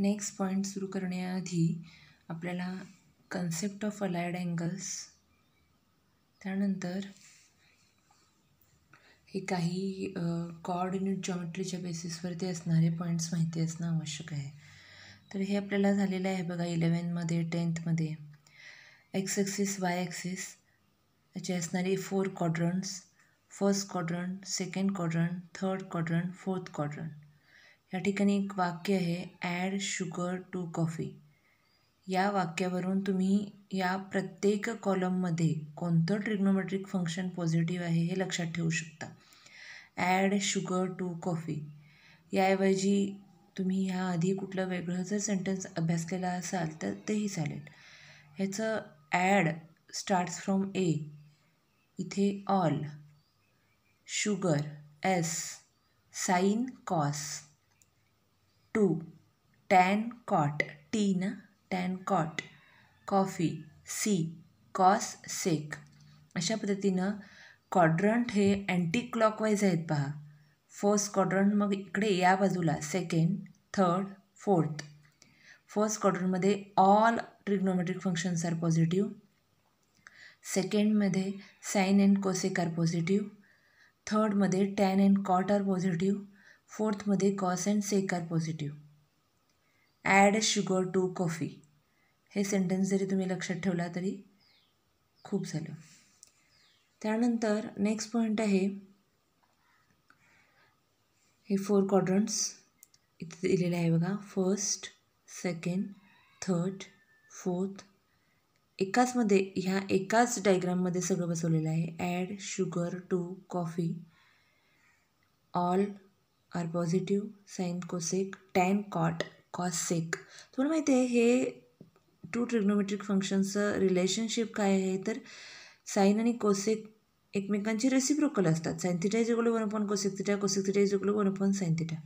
Next point सुरू करण्याआधी आपल्याला कन्सेप्ट ऑफ अलायड अँगल्स त्यानंतर हे काही कॉर्डिनेट जॉमेट्रीच्या बेसिसवरती असणारे पॉईंट्स माहिती असणं आवश्यक आहे तर हे आपल्याला झालेलं आहे बघा इलेवनमध्ये टेन्थमध्ये एक्स ॲक्सिस वाय ॲक्सिस याचे असणारे four quadrants first quadrant second quadrant third quadrant fourth quadrant या ठिकाणी एक वाक्य आहे ॲड शुगर टू कॉफी या वाक्यावरून तुम्ही या प्रत्येक कॉलममध्ये कोणतं ट्रिग्नोमेट्रिक फंक्शन पॉझिटिव्ह आहे हे लक्षात ठेवू शकता ॲड शुगर टू कॉफी याऐवजी तुम्ही आधी कुठलं वेगळं जर सेंटेन्स अभ्यास केला असाल तर तेही चालेल ह्याचं ॲड स्टार्ट्स फ्रॉम ए इथे all sugar S sine cos to tan cot T न tan cot coffee C cos sec अशा पद्धतीनं क्वाड्रंट हे अँटी क्लॉकवाईज आहेत पहा फर्स्ट क्वाड्रंट मग इकडे या बाजूला सेकंड थर्ड फोर्थ फर्स्ट क्वाड्रंटमध्ये all trigonometric functions are positive सेकंडमध्ये sine and cosec are positive थर्डमध्ये tan and cot are positive फोर्थमध्ये cos and sec are positive add sugar to coffee हे सेंटेन्स जरी तुम्ही लक्षात ठेवला तरी खूप झालं त्यानंतर नेक्स्ट पॉईंट आहे हे फोर क्वाड्रंट्स इथे दिलेलं आहे बघा फर्स्ट सेकंड थर्ड फोर्थ एकाचमध्ये ह्या एकाच डायग्राममध्ये सगळं बसवलेलं आहे add sugar to coffee all are positive sine cosec tan cot cosec तुम्हाला माहिती आहे हे टू ट्रिग्नोमेट्रिक फंक्शनचं रिलेशनशिप काय आहे तर साईन आणि कोसेक एकमेकांचे रेसिप्रोकल असतात sine theta is equal one upon cosec theta cosec theta is equal one upon sine theta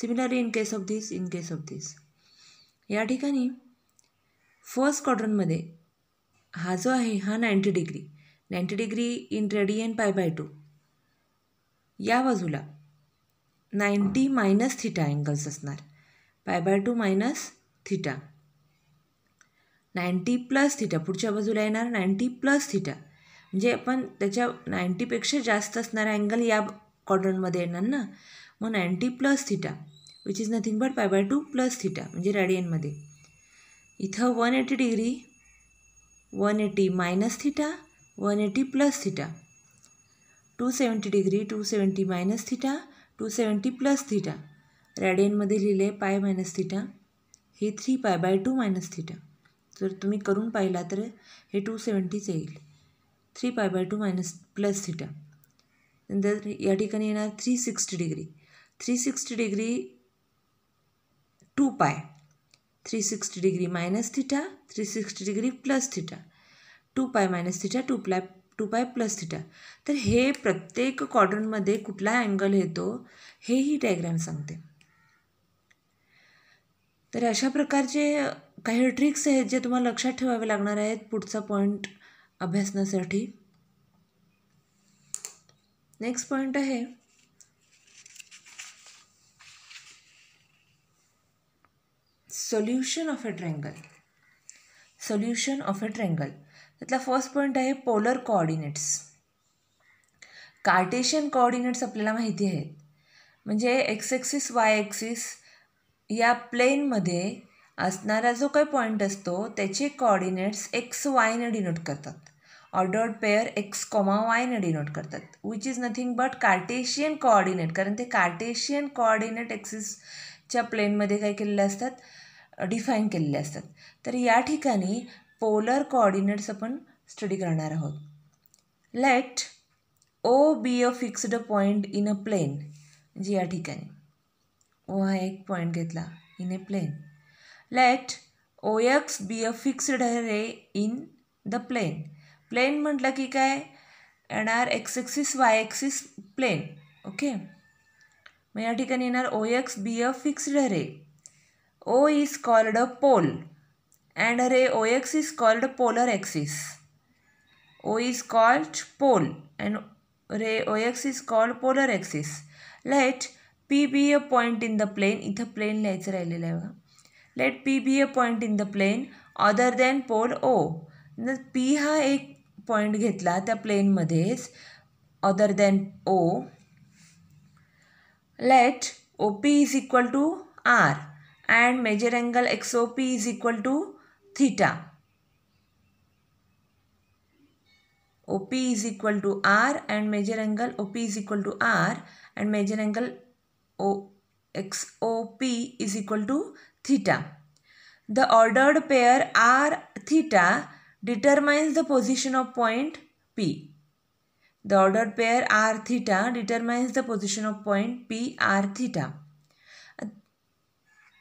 similarly in case of this in case of this या ठिकाणी first क्वाड्रनमध्ये हा जो आहे हा ninety degree ninety degree in radian pi by two या बाजूला ninety minus theta angles असणार pi by two minus theta ninety plus theta पुढच्या बाजूला येणार नाईन्टी प्लस थिटा म्हणजे आपण त्याच्या नाईन्टीपेक्षा जास्त असणारा अँगल या कॉर्डरमध्ये येणार ना मग ninety plus theta which is nothing but pi by two plus theta म्हणजे रॅडियनमध्ये इथं one eighty degree one eighty minus theta one eighty plus theta two seventy degree two seventy minus theta two seventy plus theta रॅडियनमध्ये लिहिले pi minus theta हे three pi by two minus theta जर तुम्ही करून पाहिला तर हे to सेवन्टीच येईल three pi by two minus plus theta नंतर या ठिकाणी येणार three sixty degree three sixty degree two pi three sixty degree minus theta three sixty degree plus theta two pi minus theta two pi two pi plus theta तर हे प्रत्येक क्वाड्रंटमध्ये कुठला angle येतो हेही डायग्राम सांगते तर अशा प्रकारचे काही ट्रिक्स आहेत जे तुम्हाला लक्षात ठेवावे लागणार आहेत पुढचा पॉईंट अभ्यासण्यासाठी नेक्स्ट पॉईंट आहे solution of a triangle solution of a triangle त्यातला फर्स्ट पॉईंट आहे पोलर कोऑर्डिनेट्स कार्टेशियन कोऑर्डिनेट्स आपल्याला माहिती आहेत म्हणजे एक्स एक्सिस वाय एक्सिस या प्लेनमध्ये असणारा जो काही पॉईंट असतो त्याचे कोऑर्डिनेट्स एक्स वायने डिनोट करतात ऑर्डर्ड पेअर एक्स कॉमा वायने डिनोट करतात which is nothing but Cartesian coordinate कारण ते कार्टेशियन कॉर्डिनेट एक्सिसच्या प्लेनमध्ये काय केलेले असतात डिफाईन केलेले असतात तर या ठिकाणी पोलर कोऑर्डिनेट्स आपण स्टडी करणार आहोत let O be a fixed point in a plane जी या ठिकाणी ओ हा एक पॉईंट घेतला in a plane let O X be a fixed ray in the plane plane म्हटलं की काय येणार X axis Y axis plane okay मग या ठिकाणी येणार O X be a fixed ray O is called a pole and ray O X is called polar axis O is called pole and ray OX is called polar axis let P be a point in the plane इथं plane लिहायचं राहिलेलं आहे बघा let P be a point in the plane other than pole O न P हा एक point घेतला त्या प्लेनमध्येच other than O let O P is equal to r and measure angle X O P is equal to theta. OP is equal to R and major angle OP is equal to R and major angle OXOP is equal to theta. The ordered pair R theta determines the position of point P. The ordered pair R theta determines the position of point P R theta.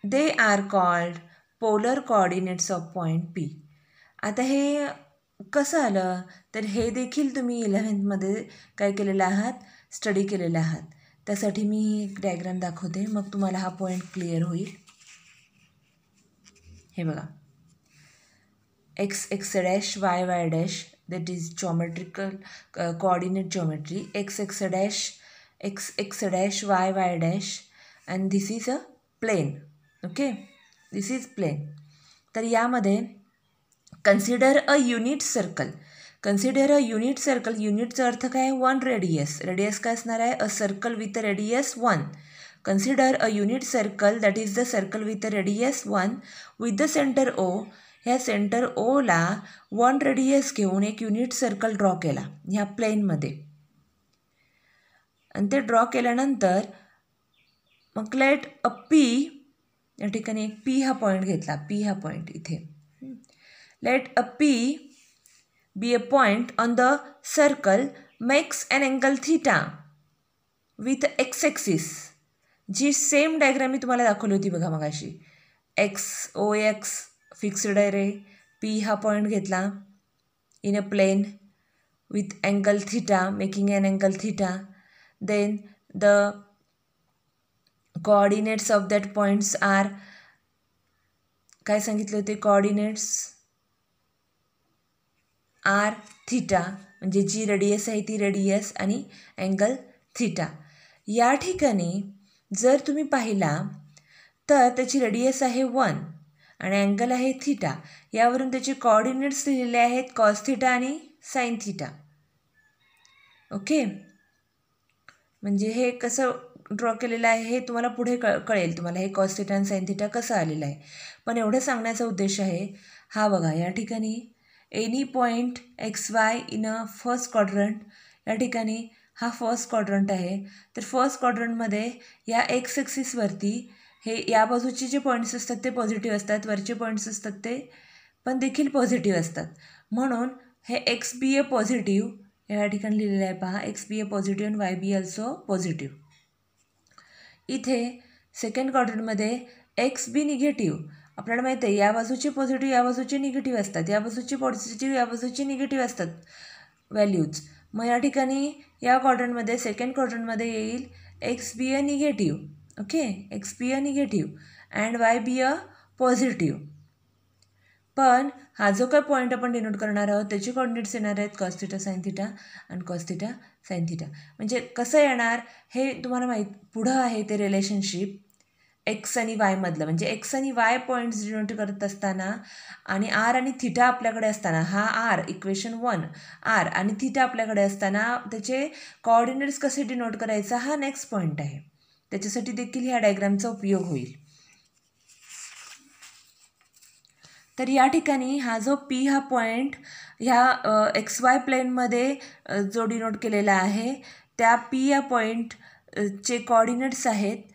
They are called polar coordinates of point P आता हे कसं आलं तर हे देखील तुम्ही इलेव्हन्थमध्ये काय केलेलं आहात स्टडी केलेलं आहात त्यासाठी मी एक डायग्राम दाखवते मग तुम्हाला हा पॉईंट क्लिअर होईल हे बघा X X dash Y Y dash that is geometrical coordinate geometry X X dash X X dash Y Y dash and this is a plane okay this is plane तर यामध्ये consider a unit circle consider a unit circle युनिटचा अर्थ काय आहे one radius radius काय असणार आहे a circle with a radius one consider a unit circle that is the circle with a radius one with the centre O ह्या centre ओला one radius घेऊन एक युनिट सर्कल ड्रॉ केला ह्या प्लेनमध्ये आणि ते ड्रॉ केल्यानंतर मग लेट अ पी या ठिकाणी एक पी हा पॉईंट घेतला पी हा पॉईंट इथे let a P be a point on the circle makes and angle theta with X axis जी सेम डायग्राम मी तुम्हाला दाखवली होती बघा मगाशी X O X fixed ray P हा पॉईंट घेतला in a plane with angle theta making and angle theta then the coordinates of that points are काय सांगितले होते कॉर्डिनेट्स आर थिटा म्हणजे जी रेडियस आहे ती रेडियस आणि अँगल थिटा या ठिकाणी जर तुम्ही पाहिला तर त्याची रेडियस आहे वन आणि अँगल आहे थिटा यावरून त्याचे कॉर्डिनेट्स लिहिलेले आहेत कॉस थिटा आणि साईन थिटा ओके म्हणजे हे कसं ड्रॉ केलेलं आहे हे तुम्हाला पुढे क कळेल तुम्हाला हे कॉस्टिटा आणि साईन कसं आलेलं आहे पण एवढं सांगण्याचा उद्देश आहे हा बघा या ठिकाणी any point X Y in a first quadrant या ठिकाणी हा फर्स्ट क्वाड्रंट आहे तर फर्स्ट क्वाड्रंटमध्ये या एक्स एक्सिसवरती हे या बाजूचे जे पॉईंट्स असतात ते पॉझिटिव्ह असतात वरचे पॉईंट्स असतात ते पण देखील पॉझिटिव्ह असतात म्हणून हे एक्स बी ए पॉझिटिव्ह या ठिकाणी लिहिलेलं आहे पहा X be a positive and Y be also positive इथे सेकंड क्वार्टरमध्ये एक्स बी निगेटिव्ह आपल्याला माहिती आहे या बाजूची पॉझिटिव्ह या बाजूची निगेटिव्ह असतात या बाजूची पॉझिटिव्ह या बाजूची निगेटिव्ह असतात व्हॅल्यूज मग या ठिकाणी या क्वार्टरमध्ये सेकंड क्वार्टरमध्ये येईल X be a negative okay X be a negative and Y be a positive पण हा जो काही पॉईंट आपण डिनोट करणार आहोत त्याचे कॉर्डिनेट्स येणार आहेत कॉस्थिटा साईन थिटा आणि कॉस्थिटा साईन थिटा म्हणजे कसं येणार हे तुम्हाला माहीत पुढं आहे ते रिलेशनशिप एक्स आणि वायमधलं म्हणजे एक्स आणि वाय पॉईंट्स डिनोट करत असताना आणि आर आणि थिटा आपल्याकडे असताना हा आर इक्वेशन वन आर आणि थिटा आपल्याकडे असताना त्याचे कॉर्डिनेट्स कसे डिनोट करायचा हा नेक्स्ट पॉईंट आहे त्याच्यासाठी देखील ह्या डायग्रामचा उपयोग होईल तर या ठिकाणी हा जो पी हा पॉईंट ह्या एक्स वाय प्लेनमध्ये जो डिनोट केलेला आहे त्या पी या पॉईंट चे कॉर्डिनेट्स आहेत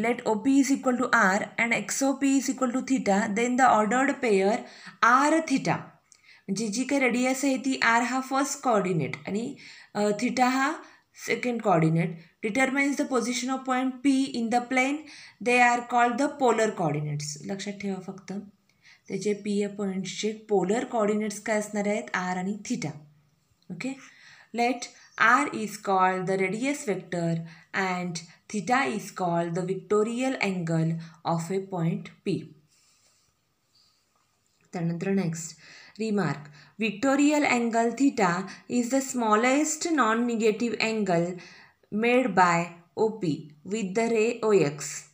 let is equal to r and X O P is equal to theta then the ordered pair r theta म्हणजे जी काही रेडियस आहे ती आर हा फर्स्ट कॉर्डिनेट आणि थिटा हा second coordinate determines the position of point P in the plane they are called the polar coordinates. लक्षात ठेवा फक्त त्याचे पी या पॉईंट्सचे पोलर कॉर्डिनेट्स काय असणार आहेत आर आणि theta okay let r is called the radius vector and theta is called the vectorial angle of a point P त्यानंतर next Remark Victorial angle theta is the smallest non negative angle made by OP with the ray OX.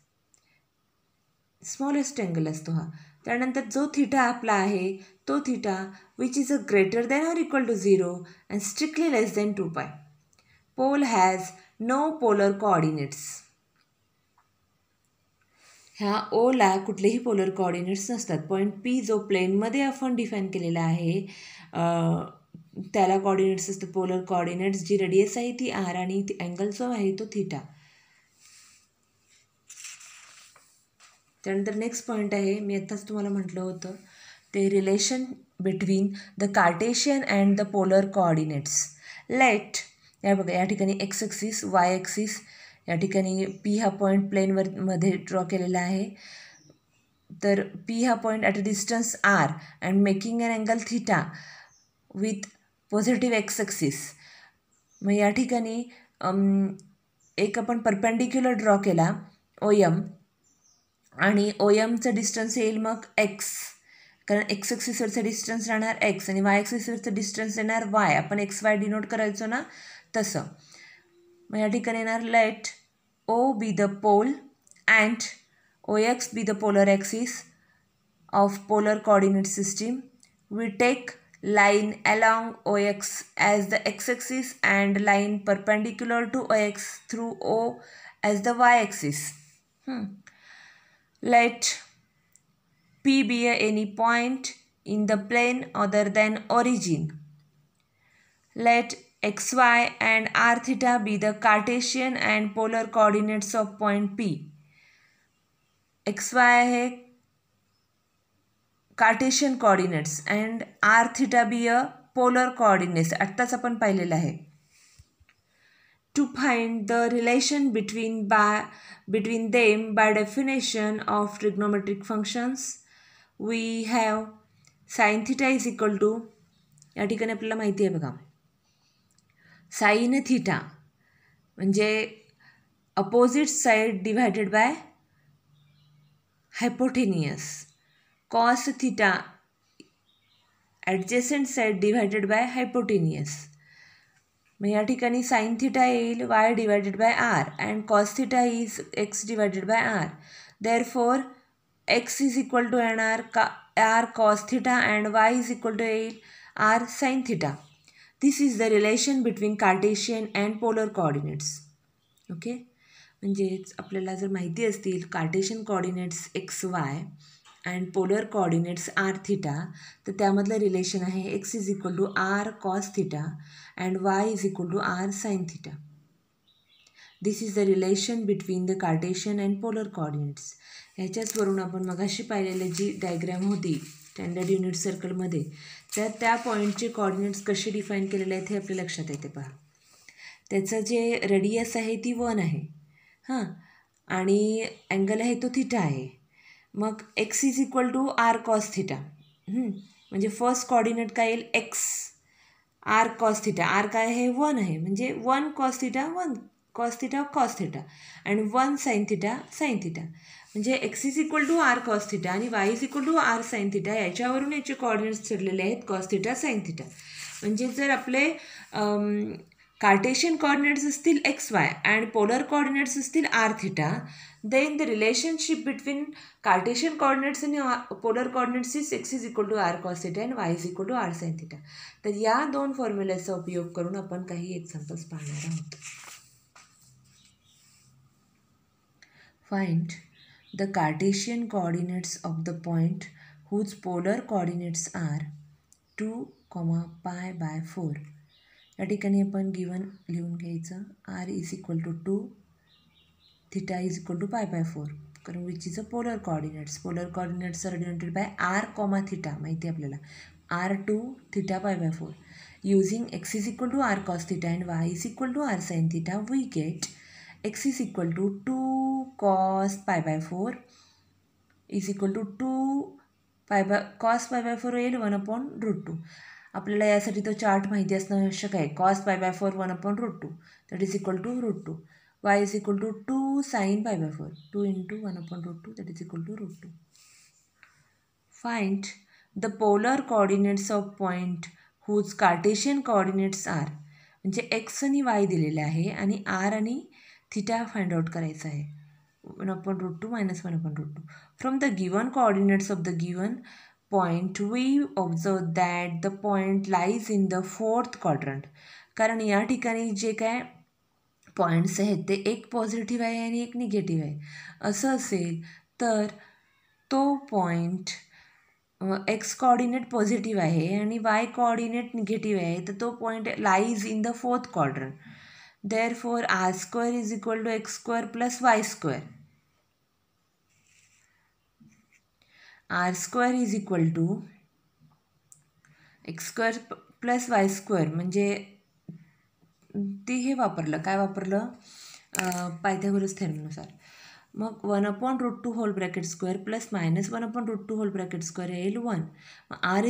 Smallest angle is toha. त्यानंतर जो theta theta आहे to theta, which is a greater than or equal to zero and strictly less than two pi. Pole has no polar coordinates. ह्या ओला कुठलेही polar coordinates नसतात point P जो प्लेनमध्ये आपण डिफाईन केलेला आहे त्याला कॉर्डिनेट्स असतात पोलर कॉर्डिनेट्स जी रेडियस आहे ती आर आणि ती अँगल जो आहे तो थिटा त्यानंतर नेक्स्ट पॉईंट आहे मी आत्ताच तुम्हाला म्हटलं होतं ते relation between the Cartesian and the polar coordinates let या बघा या ठिकाणी एक्स एक्सिस वाय एक्सिस या ठिकाणी पी हा पॉईंट प्लेनवर मध्ये ड्रॉ केलेला आहे तर पी हा point at a distance r and making an angle theta with positive X मग या ठिकाणी एक आपण परपेंडिक्युलर ड्रॉ केला ओ एम आणि ओ एमचं डिस्टन्स येईल मग एक्स कारण एक्स एक्सिसवरचं डिस्टन्स राहणार एक्स आणि वाय एक्सिसवरचं डिस्टन्स येणार वाय आपण एक्स वाय डिनोट करायचो ना तसं मग या ठिकाणी येणार let O be the pole and O X be the polar axis of polar coordinate system we take line along O X as the X axis and line perpendicular to O X through O as the Y axis let P be any point in the plane other than origin. Let X xy and r be the Cartesian and polar polar of point P X Y आहे Cartesian coordinates and r theta be a polar coordinates आत्ताच आपण पाहिलेलं आहे to find the relation between by between them by definition of trigonometric functions we have sine theta is equal to या ठिकाणी आपल्याला माहिती आहे बघा साइन थीटा मजे opposite side divided by hypotenuse cos theta adjacent side divided by hypotenuse मैं ये sine theta एल Y divided by r and cos theta is X divided by r therefore X is equal to r का r cos theta and Y is equal to एल r sine theta this is the relation between Cartesian and polar coordinates okay म्हणजेच आपल्याला जर माहिती असतील Cartesian coordinates X Y and polar coordinates r theta तर त्यामधलं relation आहे X is equal to r cos theta and Y is equal to r sine theta this is the relation between the Cartesian and polar coordinates ह्याच्याचवरून आपण मगाशी पाहिलेली जी diagram होती standard unit सर्कलमध्ये त्या त्या पॉईंटचे कॉर्डिनेट्स कसे डिफाईन केलेले आहेत हे आपल्या लक्षात येते पहा त्याचं जे रेडियस आहे ती वन आहे हां आणि अँगल आहे तो थिटा आहे मग X is equal to r cos theta म्हणजे फर्स्ट कॉर्डिनेट काय येईल X r cos theta r काय आहे वन आहे म्हणजे one cos theta one cos theta cos theta and one sine theta sine theta म्हणजे X is equal to r cos theta आणि Y is equal to r sine theta याच्यावरून याचे coordinates ठरलेले आहेत कॉस्थिटा थिटा साईन थिटा म्हणजे जर आपले Cartesian coordinates असतील X Y and polar coordinates असतील r theta then the relationship between Cartesian coordinates आणि polar coordinates is X is equal to r cos and Y is equal to r sine theta तर या दोन फॉर्म्युल्याचा उपयोग करून आपण काही एक्झाम्पल्स पाहणार आहोत find the Cartesian coordinates of the point whose polar coordinates are two comma pi by four या ठिकाणी आपण गिवन लिहून घ्यायचं r is equal to two theta is equal to pi by four कारण which is a polar coordinates polar coordinates are denoted by r comma theta माहिती आहे आपल्याला r two theta pi by four using X is equal to r cos theta and Y is equal to r sine theta we get X is equal to two cos pi by four is equal to two pi by cos pi by four येईल one upon root two आपल्याला यासाठी तो chart माहिती असणं आवश्यक आहे cos pi by four one upon root two that is equal to root two Y is equal to two sine pi by four two into one upon root two that is equal to root two find the polar coordinates of point whose Cartesian coordinates are म्हणजे X आणि Y दिलेले आहे आणि R आणि theta find out करायचं आहे one upon root two minus one upon root two from the given coordinates of the given point we observe that the point lies in the fourth quadrant कारण या ठिकाणी जे काय points आहेत ते एक पॉझिटिव्ह आहे आणि एक निगेटिव्ह आहे असं असेल तर तो पॉईंट एक्स कॉर्डिनेट पॉझिटिव्ह आहे आणि वाय कॉर्डिनेट निगेटिव्ह आहे तर तो point lies in the fourth quadrant Therefore, r square is equal to x square plus y square. r square is equal to X square plus Y square म्हणजे ते हे वापरलं काय वापरलं पायथ्यागोरस थेरमनुसार मग one upon root two whole bracket square plus minus one upon root two whole bracket square येईल one R